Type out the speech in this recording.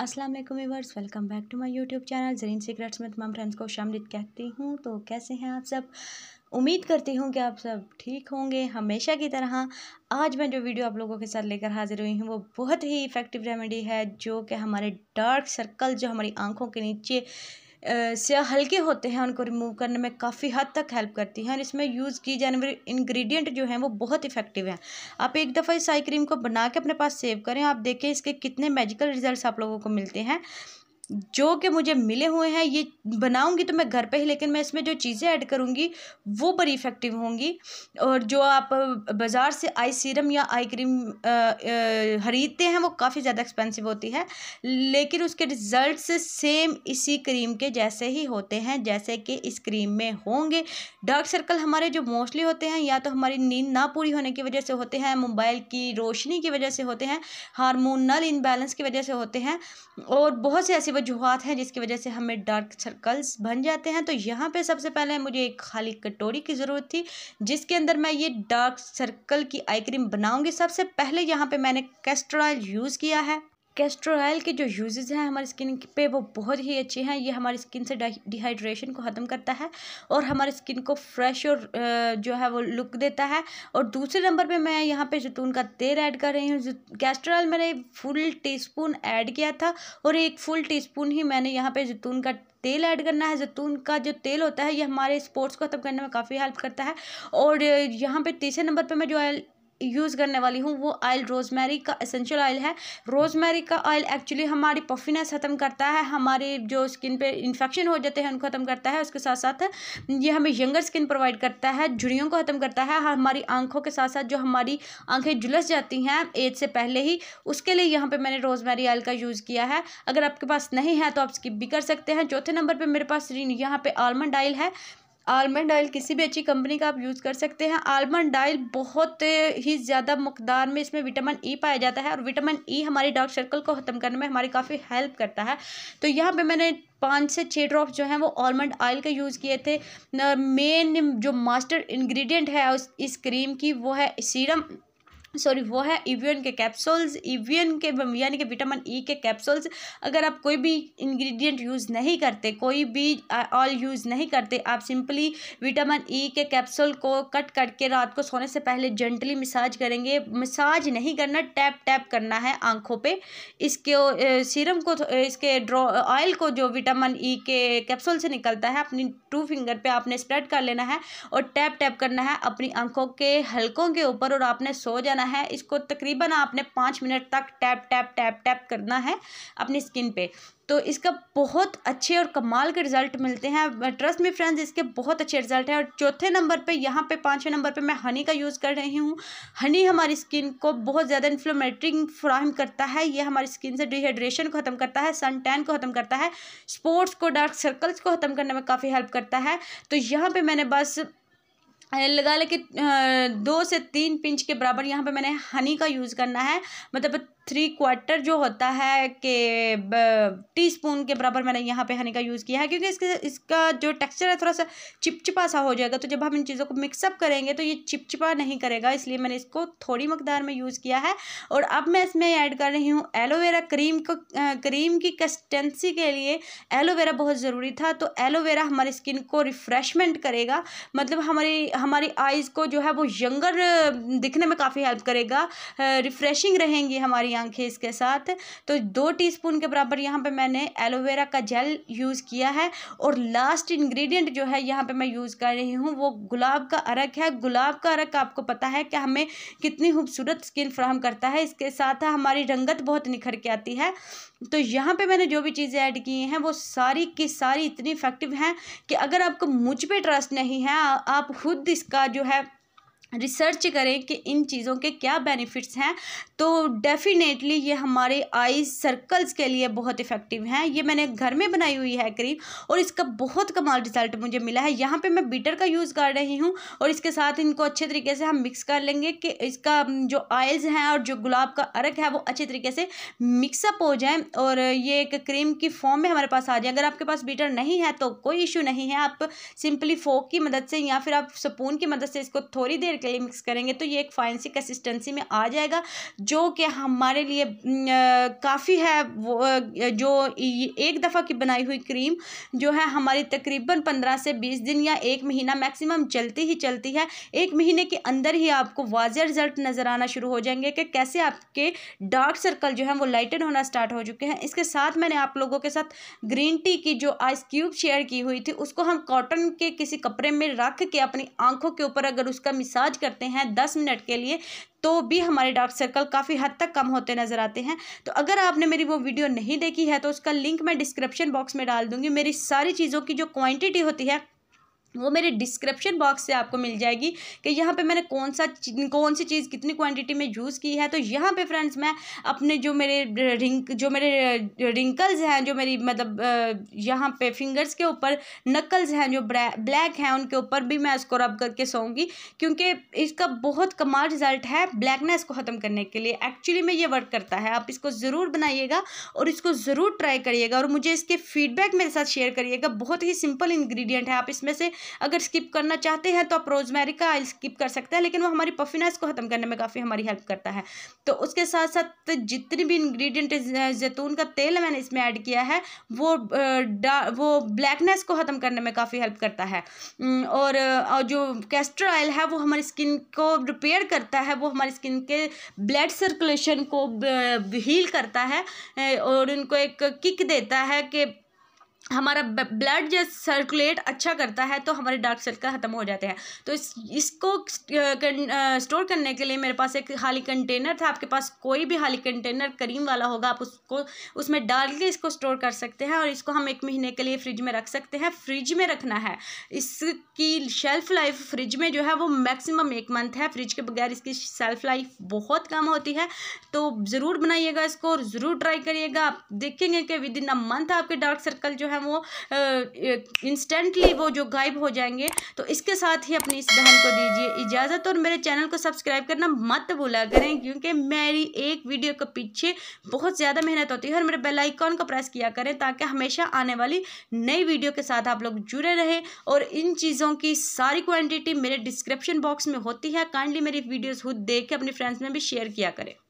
अस्सलाम वालेकुम welcome back to my YouTube channel Zareen secrets में तमाम फ्रेंड्स को शामिल कहती हूँ तो कैसे हैं आप सब उम्मीद करती हूँ कि आप सब ठीक होंगे हमेशा की तरह आज मैं जो वीडियो आप लोगों के साथ लेकर हाजिर हुई हूँ वो बहुत ही इफ़ेक्टिव रेमेडी है जो कि हमारे डार्क सर्कल जो हमारी आंखों के नीचे से हल्के होते हैं उनको रिमूव करने में काफ़ी हद तक हेल्प करती हैं और इसमें यूज़ की जाने वाली इन्ग्रीडियंट जो हैं वो बहुत इफेक्टिव हैं आप एक दफ़ा इस आई क्रीम को बना के अपने पास सेव करें आप देखें इसके कितने मेजिकल रिजल्ट आप लोगों को मिलते हैं जो कि मुझे मिले हुए हैं ये बनाऊंगी तो मैं घर पे ही लेकिन मैं इसमें जो चीज़ें ऐड करूंगी वो बड़ी इफ़ेक्टिव होंगी और जो आप बाज़ार से आई सीरम या आई क्रीम ख़रीदते हैं वो काफ़ी ज़्यादा एक्सपेंसिव होती है लेकिन उसके रिज़ल्ट्स सेम इसी क्रीम के जैसे ही होते हैं जैसे कि इस क्रीम में होंगे डार्क सर्कल हमारे जो मोस्टली होते हैं या तो हमारी नींद ना पूरी होने की वजह से होते हैं मोबाइल की रोशनी की वजह से होते हैं हारमोनल इनबैलेंस की वजह से होते हैं और बहुत से ऐसी ऐसी वजूहत हैं जिसकी वजह से हमें डार्क सर्कल्स बन जाते हैं तो यहाँ पे सबसे पहले मुझे एक खाली कटोरी की ज़रूरत थी जिसके अंदर मैं ये डार्क सर्कल की आई क्रीम बनाऊँगी सबसे पहले यहाँ पर मैंने कैस्टर ऑयल यूज़ किया है कैस्टर ऑयल के जो यूजेस हैं हमारी स्किन पे वो बहुत ही अच्छे हैं ये हमारी स्किन से डिहाइड्रेशन को ख़त्म करता है और हमारी स्किन को फ्रेश और जो है वो लुक देता है और दूसरे नंबर पे मैं यहाँ पे जैतून का तेल ऐड कर रही हूँ कैस्टर ऑयल मैंने फुल टी स्पून ऐड किया था और एक फुल टी स्पून ही मैंने यहाँ पर जैतून का तेल ऐड करना है जैतून का जो तेल होता है ये हमारे स्पोर्ट्स को ख़त्म करने में काफ़ी हेल्प करता है और यहाँ पर तीसरे नंबर पर मैं जो ऑयल यूज़ करने वाली हूँ वो ऑयल रोज़मेरी का एसेंशियल ऑयल है रोज़मेरी का ऑयल एक्चुअली हमारी पफिनेस ख़त्म करता है हमारे जो स्किन पे इन्फेक्शन हो जाते हैं उनको ख़त्म करता है उसके साथ साथ ये हमें यंगर स्किन प्रोवाइड करता है झुड़ियों को ख़त्म करता है हमारी आंखों के साथ साथ जो हमारी आंखें जुलस जाती हैं एज से पहले ही उसके लिए यहाँ पर मैंने रोज़मेरी ऑयल का यूज़ किया है अगर आपके पास नहीं है तो आप स्किप भी कर सकते हैं चौथे नंबर पर मेरे पास यहाँ पर आलमंड ऑयल है आलमंड ऑयल किसी भी अच्छी कंपनी का आप यूज़ कर सकते हैं आलमंड ऑयल बहुत ही ज़्यादा मकदार में इसमें विटामिन ई e पाया जाता है और विटामिन ई हमारे डार्क सर्कल को ख़त्म करने में हमारी काफ़ी हेल्प करता है तो यहाँ पे मैंने पाँच से छः ड्रॉप जो हैं वो आलमंड ऑयल का यूज़ किए थे मेन जो मास्टर इंग्रेडिएंट है उस इस क्रीम की वो है सीरम सॉरी वो है ईवियन के कैप्सूल्स इवियन के यानी कि विटामिन ई e के कैप्सूल्स अगर आप कोई भी इंग्रेडिएंट यूज़ नहीं करते कोई भी ऑयल यूज़ नहीं करते आप सिंपली विटामिन ई के कैप्सूल को कट करके रात को सोने से पहले जेंटली मिसाज करेंगे मिसाज नहीं करना टैप टैप करना है आँखों पर इसके सीरम को इसके ड्रॉ ऑयल को जो विटामिन ई e के कैप्सूल से निकलता है अपनी टू फिंगर पर आपने स्प्रेड कर लेना है और टैप टैप करना है अपनी आँखों के हल्कों के ऊपर और आपने सो जाना करना है इसको तकरीबन आपने पाँच मिनट तक टैप टैप टैप टैप करना है अपनी स्किन पे तो इसका बहुत अच्छे और कमाल के रिजल्ट मिलते हैं ट्रस्ट मी फ्रेंड्स इसके बहुत अच्छे रिजल्ट हैं और चौथे नंबर पे यहाँ पे पाँचवें नंबर पे मैं हनी का यूज़ कर रही हूँ हनी हमारी स्किन को बहुत ज़्यादा इन्फ्लोमेटरी फ्राहम करता है ये हमारी स्किन से डिहाइड्रेशन को ख़त्म करता है सन टैन को ख़त्म करता है स्पोर्ट्स को डार्क सर्कल्स को ख़त्म करने में काफ़ी हेल्प करता है तो यहाँ पर मैंने बस लगा ले कि दो से तीन पिंच के बराबर यहाँ पे मैंने हनी का यूज़ करना है मतलब थ्री क्वार्टर जो होता है कि टी स्पून के बराबर मैंने यहाँ पे हनी का यूज़ किया है क्योंकि इसके इसका जो टेक्सचर है थोड़ा सा चिपचिपा सा हो जाएगा तो जब हम इन चीज़ों को मिक्सअप करेंगे तो ये चिपचिपा नहीं करेगा इसलिए मैंने इसको थोड़ी मकदार में यूज़ किया है और अब मैं इसमें ऐड कर रही हूँ एलोवेरा क्रीम को क्रीम की कंसिस्टेंसी के लिए एलोवेरा बहुत ज़रूरी था तो एलोवेरा हमारी स्किन को रिफ़्रेशमेंट करेगा मतलब हमारी हमारी आइज़ को जो है वो यंगर दिखने में काफ़ी हेल्प करेगा रिफ़्रेशिंग रहेंगी हमारी हमारी आंखें इसके साथ तो दो टीस्पून के बराबर यहाँ पे मैंने एलोवेरा का जेल यूज़ किया है और लास्ट इंग्रेडिएंट जो है यहाँ पे मैं यूज़ कर रही हूँ वो गुलाब का अरक है गुलाब का अरक आपको पता है कि हमें कितनी खूबसूरत स्किन फ्राहम करता है इसके साथ हमारी रंगत बहुत निखर के आती है तो यहाँ पर मैंने जो भी चीज़ें ऐड की हैं वो सारी की सारी इतनी इफ़ेक्टिव हैं कि अगर आपको मुझ पर ट्रस्ट नहीं है आप खुद इसका जो है रिसर्च करें कि इन चीज़ों के क्या बेनिफिट्स हैं तो डेफ़िनेटली ये हमारे आई सर्कल्स के लिए बहुत इफ़ेक्टिव हैं ये मैंने घर में बनाई हुई है क्रीम और इसका बहुत कमाल रिज़ल्ट मुझे मिला है यहाँ पे मैं बीटर का यूज़ कर रही हूँ और इसके साथ इनको अच्छे तरीके से हम मिक्स कर लेंगे कि इसका जो आयल्स हैं और जो गुलाब का अर्क है वो अच्छे तरीके से मिक्सअप हो जाए और ये एक क्रीम की फॉर्म में हमारे पास आ जाए अगर आपके पास बीटर नहीं है तो कोई इशू नहीं है आप सिंपली फोक की मदद से या फिर आप सपून की मदद से इसको थोड़ी देर के लिए मिक्स करेंगे तो ये एक फाइनसी कंसिस्टेंसी में आ जाएगा जो कि हमारे लिए काफ़ी है वो जो एक दफ़ा की बनाई हुई क्रीम जो है हमारी तकरीबन पंद्रह से बीस दिन या एक महीना मैक्सिमम चलती ही चलती है एक महीने के अंदर ही आपको वाज रिजल्ट नज़र आना शुरू हो जाएंगे कि कैसे आपके डार्क सर्कल जो है वो लाइटेड होना स्टार्ट हो चुके हैं इसके साथ मैंने आप लोगों के साथ ग्रीन टी की जो आइस क्यूब शेयर की हुई थी उसको हम कॉटन के किसी कपड़े में रख के अपनी आंखों के ऊपर अगर उसका मिसाज मसाज करते हैं दस मिनट के लिए तो भी हमारे डार्क सर्कल काफ़ी हद तक कम होते नज़र आते हैं तो अगर आपने मेरी वो वीडियो नहीं देखी है तो उसका लिंक मैं डिस्क्रिप्शन बॉक्स में डाल दूंगी मेरी सारी चीज़ों की जो क्वांटिटी होती है वो मेरे डिस्क्रिप्शन बॉक्स से आपको मिल जाएगी कि यहाँ पे मैंने कौन सा कौन सी चीज़ कितनी क्वांटिटी में यूज़ की है तो यहाँ पे फ्रेंड्स मैं अपने जो मेरे रिंक जो मेरे रिंकल्स हैं जो मेरी मतलब यहाँ पे फिंगर्स के ऊपर नकल्स हैं जो ब्लैक हैं उनके ऊपर भी मैं इसको रब करके सोऊंगी क्योंकि इसका बहुत कमाल रिजल्ट है ब्लैकनेस को ख़त्म करने के लिए एक्चुअली में ये वर्क करता है आप इसको ज़रूर बनाइएगा और इसको ज़रूर ट्राई करिएगा और मुझे इसके फीडबैक मेरे साथ शेयर करिएगा बहुत ही सिंपल इन्ग्रीडियंट है आप इसमें से अगर स्किप करना चाहते हैं तो आप रोजमेरी का ऑयल स्किप कर सकते हैं लेकिन वो हमारी पफिनेस को ख़त्म करने में काफ़ी हमारी हेल्प करता है तो उसके साथ साथ जितनी भी इन्ग्रीडियंट जैतून का तेल मैंने इसमें ऐड किया है वो वो ब्लैकनेस को ख़त्म करने में काफ़ी हेल्प करता है और जो कैस्टर ऑयल है वो हमारी स्किन को रिपेयर करता है वो हमारी स्किन के ब्लड सर्कुलेशन को हील करता है और उनको एक किक देता है कि हमारा ब्लड जब सर्कुलेट अच्छा करता है तो हमारे डार्क सर्कल ख़त्म हो जाते हैं तो इस इसको स्टोर करने के लिए मेरे पास एक खाली कंटेनर था आपके पास कोई भी हाली कंटेनर करीम वाला होगा आप उसको उसमें डाल के इसको स्टोर कर सकते हैं और इसको हम एक महीने के लिए फ्रिज में रख सकते हैं फ्रिज में रखना है इसकी शेल्फ़ लाइफ फ्रिज में जो है वो मैक्सिमम एक मंथ है फ्रिज के बगैर इसकी शेल्फ़ लाइफ बहुत कम होती है तो ज़रूर बनाइएगा इसको ज़रूर ट्राई करिएगा आप देखेंगे कि विद इन अ मंथ आपके डार्क सर्कल जो हैं वो इंस्टेंटली वो जो गायब हो जाएंगे तो इसके साथ ही अपनी इस बहन को दीजिए इजाज़त और मेरे चैनल को सब्सक्राइब करना मत भूला करें क्योंकि मेरी एक वीडियो के पीछे बहुत ज़्यादा मेहनत होती है और मेरे बेलाइकॉन को प्रेस किया करें ताकि हमेशा आने वाली नई वीडियो के साथ आप लोग जुड़े रहें और इन चीज़ों की सारी क्वान्टिटी मेरे डिस्क्रिप्शन बॉक्स में होती है काइंडली मेरी वीडियोज़ खुद देख के अपने फ्रेंड्स में भी शेयर किया करें